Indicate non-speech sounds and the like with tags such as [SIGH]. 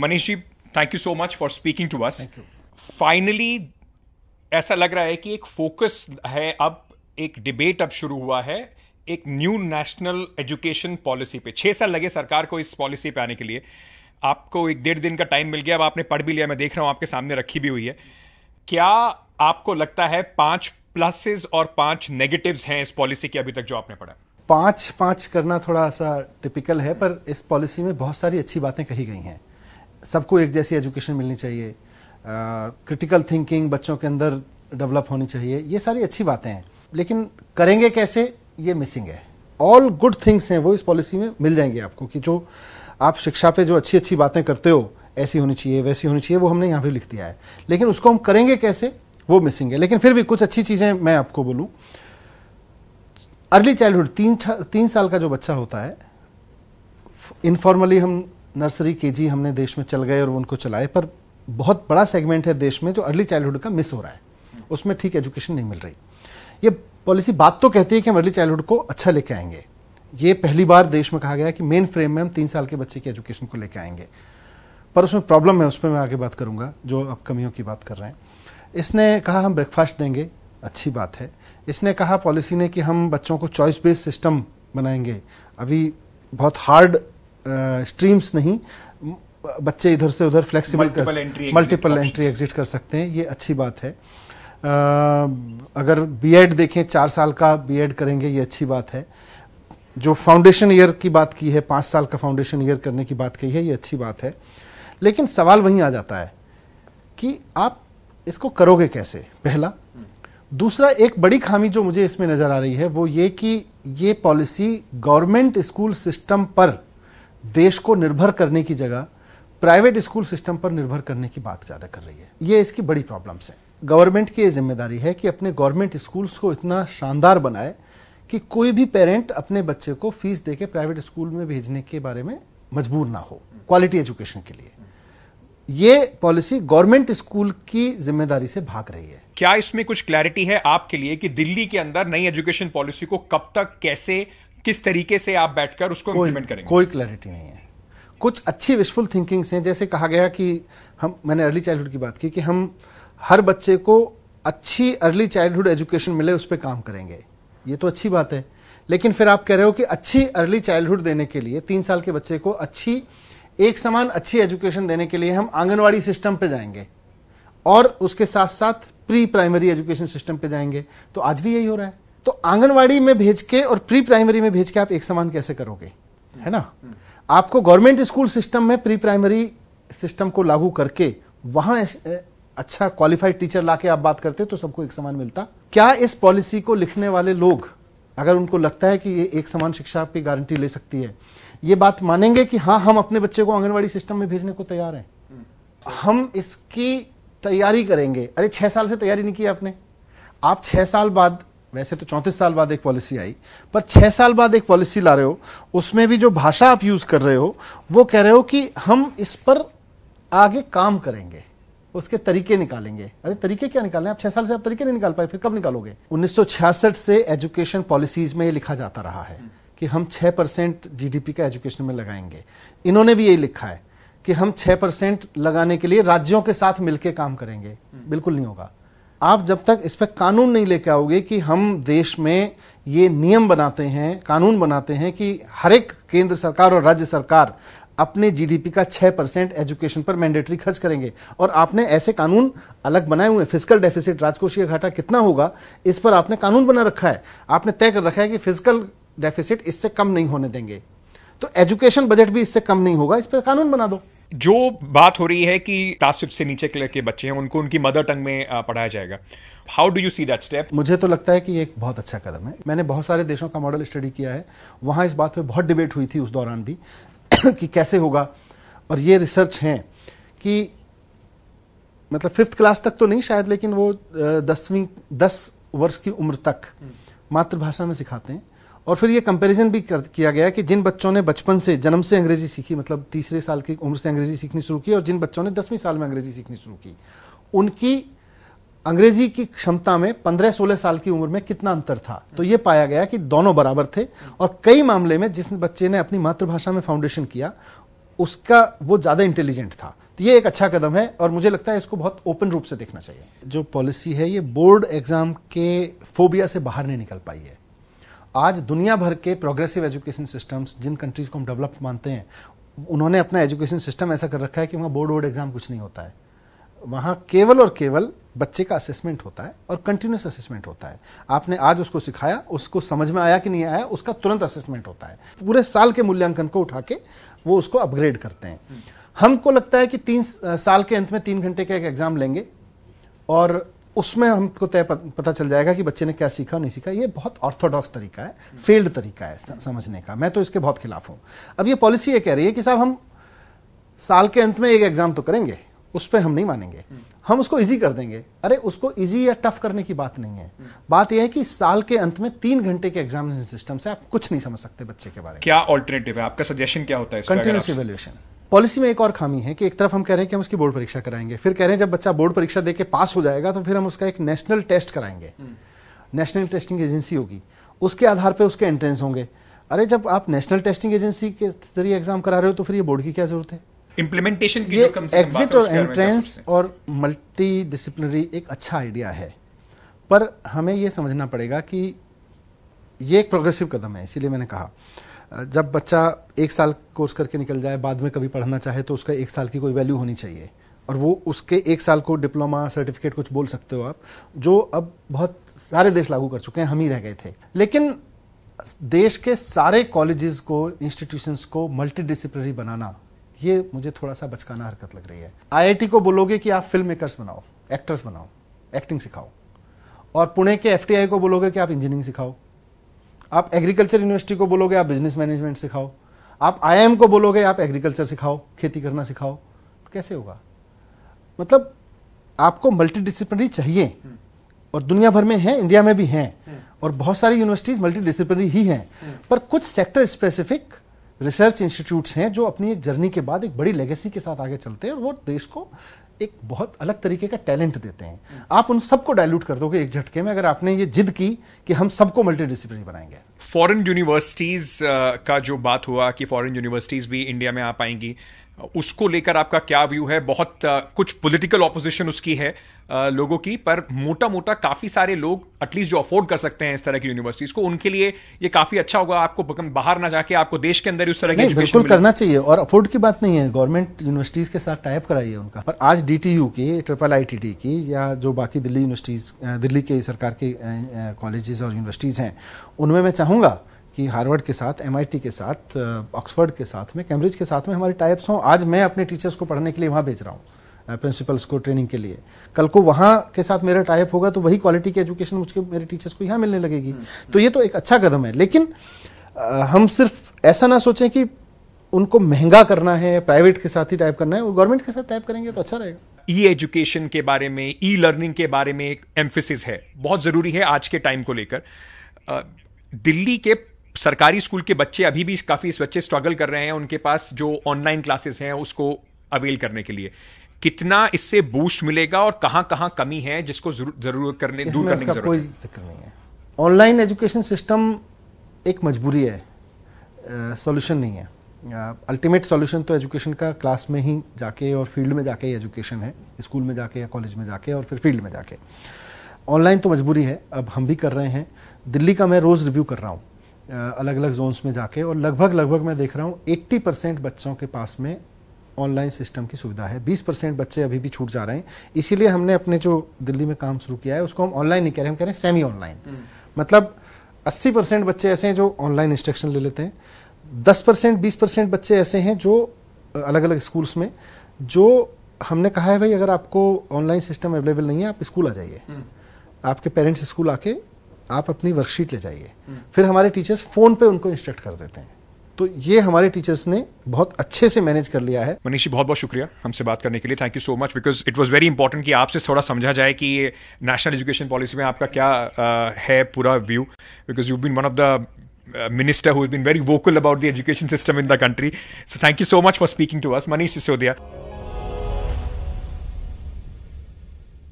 Manish ji thank you so much for speaking to us finally ऐसा लग रहा है कि एक फोकस है अब एक डिबेट अब शुरू हुआ है एक न्यू नेशनल एजुकेशन पॉलिसी पे छह साल लगे सरकार को इस पॉलिसी पे आने के लिए आपको एक डेढ़ दिन का टाइम मिल गया अब आपने पढ़ भी लिया मैं देख रहा हूं आपके सामने रखी भी हुई है क्या आपको लगता है पांच प्लसेस और पांच नेगेटिव्स हैं इस पॉलिसी के अभी तक जो आपने पढ़ा पांच पांच करना थोड़ा सा टिपिकल है पर इस पॉलिसी में बहुत सारी अच्छी बातें कही गई हैं सबको एक जैसी एजुकेशन मिलनी चाहिए क्रिटिकल थिंकिंग बच्चों के अंदर डेवलप होनी चाहिए ये सारी अच्छी बातें हैं लेकिन करेंगे कैसे ये मिसिंग है ऑल गुड थिंग्स हैं वो इस पॉलिसी में मिल जाएंगे आपको कि जो आप शिक्षा पे जो अच्छी अच्छी बातें करते हो ऐसी होनी चाहिए वैसी होनी चाहिए वो हमने यहाँ भी लिख दिया है लेकिन उसको हम करेंगे कैसे वो मिसिंग है लेकिन फिर भी कुछ अच्छी चीज़ें मैं आपको बोलूँ अर्ली चाइल्डहुड तीन तीन साल का जो बच्चा होता है इनफॉर्मली हम नर्सरी के जी हमने देश में चल गए और उनको चलाए पर बहुत बड़ा सेगमेंट है देश में जो अर्ली चाइल्डहुड का मिस हो रहा है उसमें ठीक एजुकेशन नहीं मिल रही ये पॉलिसी बात तो कहती है कि हम अर्ली चाइल्डहुड को अच्छा लेके आएंगे ये पहली बार देश में कहा गया कि मेन फ्रेम में हम तीन साल के बच्चे की एजुकेशन को लेके आएंगे पर उसमें प्रॉब्लम है उसमें मैं आगे बात करूंगा जो आप कमियों की बात कर रहे हैं इसने कहा हम ब्रेकफास्ट देंगे अच्छी बात है इसने कहा पॉलिसी ने कि हम बच्चों को चॉइस बेस्ड सिस्टम बनाएंगे अभी बहुत हार्ड स्ट्रीम्स नहीं बच्चे इधर से उधर फ्लेक्सिबल कर मल्टीपल एंट्री एग्जिट कर सकते हैं ये अच्छी बात है आ, अगर बीएड देखें चार साल का बीएड करेंगे ये अच्छी बात है जो फाउंडेशन ईयर की बात की है पाँच साल का फाउंडेशन ईयर करने की बात कही है ये अच्छी बात है लेकिन सवाल वहीं आ जाता है कि आप इसको करोगे कैसे पहला दूसरा एक बड़ी खामी जो मुझे इसमें नज़र आ रही है वो ये कि ये पॉलिसी गवर्नमेंट स्कूल सिस्टम पर देश को निर्भर करने की जगह प्राइवेट स्कूल सिस्टम पर निर्भर करने की बात ज़्यादा कर रही है ये इसकी बड़ी प्रॉब्लम्स हैं गवर्नमेंट की ये जिम्मेदारी है कि अपने गवर्नमेंट स्कूल्स को इतना शानदार बनाए कि कोई भी पेरेंट अपने बच्चे को फीस दे के प्राइवेट स्कूल में भेजने के बारे में मजबूर ना हो क्वालिटी एजुकेशन के लिए ये पॉलिसी गवर्नमेंट स्कूल की जिम्मेदारी से भाग रही है क्या इसमें कुछ क्लैरिटी है आपके लिए कि दिल्ली के अंदर नई एजुकेशन पॉलिसी को कब तक कैसे किस तरीके से आप बैठकर उसको इम्प्लीमेंट करेंगे कोई क्लैरिटी नहीं है कुछ अच्छी विशफुल थिंकिंग्स हैं जैसे कहा गया कि हम मैंने अर्ली चाइल्डहुड की बात की कि हम हर बच्चे को अच्छी अर्ली चाइल्डहुड एजुकेशन मिले उस पर काम करेंगे ये तो अच्छी बात है लेकिन फिर आप कह रहे हो कि अच्छी अर्ली चाइल्डहुड देने के लिए तीन साल के बच्चे को अच्छी एक समान अच्छी एजुकेशन देने के लिए हम आंगनवाड़ी सिस्टम पे जाएंगे और उसके साथ साथ प्री प्राइमरी एजुकेशन सिस्टम पे जाएंगे तो आज भी यही हो रहा है तो आंगनवाड़ी में भेज के और प्री प्राइमरी में भेज के आप एक समान कैसे करोगे है ना आपको गवर्नमेंट स्कूल सिस्टम में प्री प्राइमरी सिस्टम को लागू करके वहां अच्छा क्वालिफाइड टीचर लाके आप बात करते तो सबको एक समान मिलता क्या इस पॉलिसी को लिखने वाले लोग अगर उनको लगता है कि ये एक समान शिक्षा की गारंटी ले सकती है ये बात मानेंगे कि हाँ हम अपने बच्चे को आंगनबाड़ी सिस्टम में भेजने को तैयार हैं हम इसकी तैयारी करेंगे अरे छह साल से तैयारी नहीं की आपने आप छह साल बाद वैसे तो चौंतीस साल बाद एक पॉलिसी आई पर छह साल बाद एक पॉलिसी ला रहे हो उसमें भी जो भाषा आप यूज़ कर रहे हो वो कह रहे हो कि हम इस पर आगे काम करेंगे उसके तरीके निकालेंगे अरे तरीके क्या निकालें आप छह साल से आप तरीके नहीं निकाल पाए फिर कब निकालोगे उन्नीस से एजुकेशन पॉलिसीज में ये लिखा जाता रहा है कि हम छह परसेंट जी का एजुकेशन में लगाएंगे इन्होंने भी यही लिखा है कि हम छह परसेंट लगाने के लिए राज्यों के साथ मिलकर काम करेंगे बिल्कुल नहीं होगा आप जब तक इस पर कानून नहीं लेके आओगे कि हम देश में ये नियम बनाते हैं कानून बनाते हैं कि हर एक केंद्र सरकार और राज्य सरकार अपने जीडीपी का 6 परसेंट एजुकेशन पर मैंडेटरी खर्च करेंगे और आपने ऐसे कानून अलग बनाए हुए हैं फिजिकल डेफिसिट राजकोषीय घाटा कितना होगा इस पर आपने कानून बना रखा है आपने तय कर रखा है कि फिजिकल डेफिसिट इससे कम नहीं होने देंगे तो एजुकेशन बजट भी इससे कम नहीं होगा इस पर कानून बना दो जो बात हो रही है कि क्लास फिफ्थ से नीचे के बच्चे हैं उनको उनकी मदर टंग में पढ़ाया जाएगा how do you see that step मुझे तो लगता है कि ये एक बहुत अच्छा कदम है मैंने बहुत सारे देशों का मॉडल स्टडी किया है वहाँ इस बात पे बहुत डिबेट हुई थी उस दौरान भी [COUGHS] कि कैसे होगा और ये रिसर्च हैं कि मतलब फिफ्थ क्लास तक तो नहीं शायद लेकिन वो दसवीं दस वर्ष की उम्र तक हम्म। मातृभाषा में सिखाते हैं और फिर ये कंपैरिजन भी कर, किया गया कि जिन बच्चों ने बचपन से जन्म से अंग्रेजी सीखी मतलब तीसरे साल की उम्र से अंग्रेजी सीखनी शुरू की और जिन बच्चों ने दसवीं साल में अंग्रेजी सीखनी शुरू की उनकी अंग्रेजी की क्षमता में 15-16 साल की उम्र में कितना अंतर था तो ये पाया गया कि दोनों बराबर थे और कई मामले में जिस बच्चे ने अपनी मातृभाषा में फाउंडेशन किया उसका वो ज़्यादा इंटेलिजेंट था तो ये एक अच्छा कदम है और मुझे लगता है इसको बहुत ओपन रूप से देखना चाहिए जो पॉलिसी है ये बोर्ड एग्जाम के फोबिया से बाहर नहीं निकल पाई है आज दुनिया भर के प्रोग्रेसिव एजुकेशन सिस्टम्स जिन कंट्रीज को हम डेवलप मानते हैं उन्होंने अपना एजुकेशन सिस्टम ऐसा कर रखा है कि वहाँ बोर्ड वोर्ड एग्जाम कुछ नहीं होता है वहाँ केवल और केवल बच्चे का असेसमेंट होता है और कंटिन्यूस असेसमेंट होता है आपने आज उसको सिखाया उसको समझ में आया कि नहीं आया उसका तुरंत असेसमेंट होता है पूरे साल के मूल्यांकन को उठा के वो उसको अपग्रेड करते हैं हमको लगता है कि तीन साल के अंत में तीन घंटे का एक एग्जाम लेंगे और उसमें हमको तय पता चल जाएगा कि बच्चे ने क्या सीखा नहीं सीखा ये बहुत ऑर्थोडॉक्स तरीका है फेल्ड तरीका है समझने का मैं तो इसके बहुत खिलाफ हूं अब ये पॉलिसी ये कह रही है कि साहब हम साल के अंत में एक एग्जाम तो करेंगे उस पर हम नहीं मानेंगे हम उसको इजी कर देंगे अरे उसको इजी या टफ करने की बात नहीं है बात यह है कि साल के अंत में तीन घंटे के एग्जामिनेशन सिस्टम से आप कुछ नहीं समझ सकते बच्चे के बारे में क्या ऑल्टरनेटिव है आपका सजेशन क्या होता है कंटिन्यूस इवेल्यूशन पॉलिसी में एक और खामी है कि एक तरफ हम कह रहे हैं कि हम उसकी बोर्ड परीक्षा कराएंगे फिर कह रहे हैं जब बच्चा बोर्ड परीक्षा देके पास हो जाएगा तो फिर हम उसका एक नेशनल टेस्ट कराएंगे हम्म। नेशनल टेस्टिंग एजेंसी होगी उसके आधार पर उसके एंट्रेंस होंगे अरे जब आप नेशनल टेस्टिंग एजेंसी के जरिए एग्जाम करा रहे हो तो फिर ये बोर्ड की क्या जरूरत है इम्प्लीमेंटेशन की एग्जिट और एंट्रेंस और मल्टी डिसिप्लिनरी एक अच्छा आइडिया है पर हमें यह समझना पड़ेगा कि ये एक प्रोग्रेसिव कदम है इसीलिए मैंने कहा जब बच्चा एक साल कोर्स करके निकल जाए बाद में कभी पढ़ना चाहे तो उसका एक साल की कोई वैल्यू होनी चाहिए और वो उसके एक साल को डिप्लोमा सर्टिफिकेट कुछ बोल सकते हो आप जो अब बहुत सारे देश लागू कर चुके हैं हम ही रह गए थे लेकिन देश के सारे कॉलेजेस को इंस्टीट्यूशंस को मल्टीडिसिप्लिनरी बनाना ये मुझे थोड़ा सा बचकाना हरकत लग रही है आईआईटी को बोलोगे कि आप फिल्म मेकर्स बनाओ एक्टर्स बनाओ एक्टिंग सिखाओ और पुणे के एफटीआई को बोलोगे कि आप इंजीनियरिंग सिखाओ आप एग्रीकल्चर यूनिवर्सिटी को बोलोगे आप बिजनेस मैनेजमेंट सिखाओ आप आईआईएम को बोलोगे आप एग्रीकल्चर सिखाओ खेती करना सिखाओ तो कैसे होगा मतलब आपको मल्टीडिसिप्लिनरी चाहिए हम्म। और दुनिया भर में है इंडिया में भी हैं हम्म। और बहुत सारी यूनिवर्सिटीज मल्टीडिसिप्लिनरी ही हैं हम्म। पर कुछ सेक्टर स्पेसिफिक रिसर्च इंस्टीट्यूट्स हैं जो अपनी एक जर्नी के बाद एक बड़ी लेगेसी के साथ आगे चलते हैं और वो देश को एक बहुत अलग तरीके का टैलेंट देते हैं आप उन सबको डायल्यूट कर दोगे एक झटके में अगर आपने ये जिद की कि हम सबको मल्टी डिसिप्लिन बनाएंगे फॉरेन यूनिवर्सिटीज uh, का जो बात हुआ कि फॉरेन यूनिवर्सिटीज भी इंडिया में आ पाएंगी उसको लेकर आपका क्या व्यू है बहुत कुछ पॉलिटिकल ऑपोजिशन उसकी है लोगों की पर मोटा मोटा काफ़ी सारे लोग एटलीस्ट जो अफोर्ड कर सकते हैं इस तरह की यूनिवर्सिटीज को उनके लिए ये काफ़ी अच्छा होगा आपको बाहर ना जाके आपको देश के अंदर ही उस तरह की बिल्कुल करना चाहिए और अफोर्ड की बात नहीं है गवर्नमेंट यूनिवर्सिटीज़ के साथ टाइप कराइए उनका पर आज डी की ट्रिपल आई की या जो बाकी दिल्ली यूनिवर्सिटीज़ दिल्ली के सरकार के कॉलेजेस और यूनिवर्सिटीज़ हैं उनमें मैं चाहूंगा कि हार्वर्ड के साथ एम के साथ ऑक्सफर्ड के साथ में कैम्ब्रिज के साथ में हमारे टाइप्स हों आज मैं अपने टीचर्स को पढ़ने के लिए वहाँ भेज रहा हूँ प्रिंसिपल्स को ट्रेनिंग के लिए कल को वहाँ के साथ मेरा टाइप होगा तो वही क्वालिटी की एजुकेशन मुझके मेरे टीचर्स को यहाँ मिलने लगेगी हम्म, हम्म। तो ये तो एक अच्छा कदम है लेकिन आ, हम सिर्फ ऐसा ना सोचें कि उनको महंगा करना है प्राइवेट के साथ ही टाइप करना है वो गवर्नमेंट के साथ टाइप करेंगे तो अच्छा रहेगा ई एजुकेशन के बारे में ई लर्निंग के बारे में एक एम्फिसिस है बहुत ज़रूरी है आज के टाइम को लेकर दिल्ली के सरकारी स्कूल के बच्चे अभी भी काफ़ी इस बच्चे स्ट्रगल कर रहे हैं उनके पास जो ऑनलाइन क्लासेस हैं उसको अवेल करने के लिए कितना इससे बूस्ट मिलेगा और कहाँ कहाँ कमी है जिसको जरूर करने दूर करने की कोई दिक्कत नहीं है ऑनलाइन एजुकेशन सिस्टम एक मजबूरी है सॉल्यूशन uh, नहीं है अल्टीमेट uh, सॉल्यूशन तो एजुकेशन का क्लास में ही जाके और फील्ड में जाके ही एजुकेशन है स्कूल में जाके या कॉलेज में जाके और फिर फील्ड में जाके ऑनलाइन तो मजबूरी है अब हम भी कर रहे हैं दिल्ली का मैं रोज़ रिव्यू कर रहा हूँ अलग अलग जोन्स में जाके और लगभग लगभग मैं देख रहा हूँ 80 परसेंट बच्चों के पास में ऑनलाइन सिस्टम की सुविधा है 20 परसेंट बच्चे अभी भी छूट जा रहे हैं इसीलिए हमने अपने जो दिल्ली में काम शुरू किया है उसको हम ऑनलाइन नहीं कह रहे हम कह रहे हैं सेमी हम्म। ऑनलाइन मतलब 80 परसेंट बच्चे ऐसे हैं जो ऑनलाइन इंस्ट्रक्शन ले लेते हैं 10 परसेंट बीस परसेंट बच्चे ऐसे हैं जो अलग अलग स्कूल्स में जो हमने कहा है भाई अगर आपको ऑनलाइन सिस्टम अवेलेबल नहीं है आप स्कूल आ जाइए हम्म। आपके पेरेंट्स स्कूल आके आप अपनी वर्कशीट ले जाइए फिर हमारे टीचर्स फ़ोन पे उनको इंस्ट्रक्ट कर देते हैं तो ये हमारे टीचर्स ने बहुत अच्छे से मैनेज कर लिया है मनीष जी बहुत बहुत शुक्रिया हमसे बात करने के लिए thank you so much because it was very important कि आपसे थोड़ा समझा जाए कि नेशनल एजुकेशन पॉलिसी में आपका क्या uh, है पूरा view because you been one of the minister who been very vocal about the education system in the country so thank you so much for speaking to us Manish Sisodia